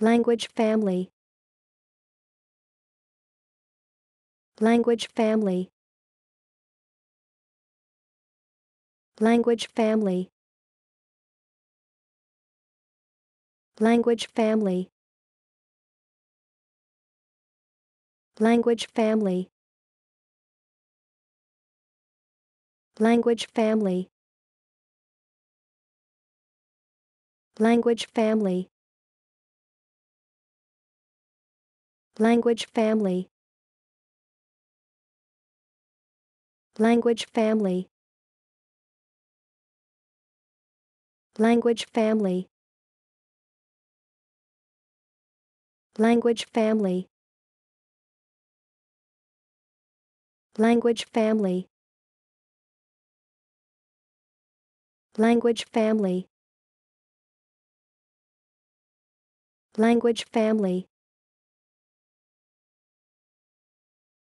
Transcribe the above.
Language family. Language family. Language family. Language family. Language family. Language family. Language family. Language family. Language family. Language family. Language family. Language family. Language family. Language family.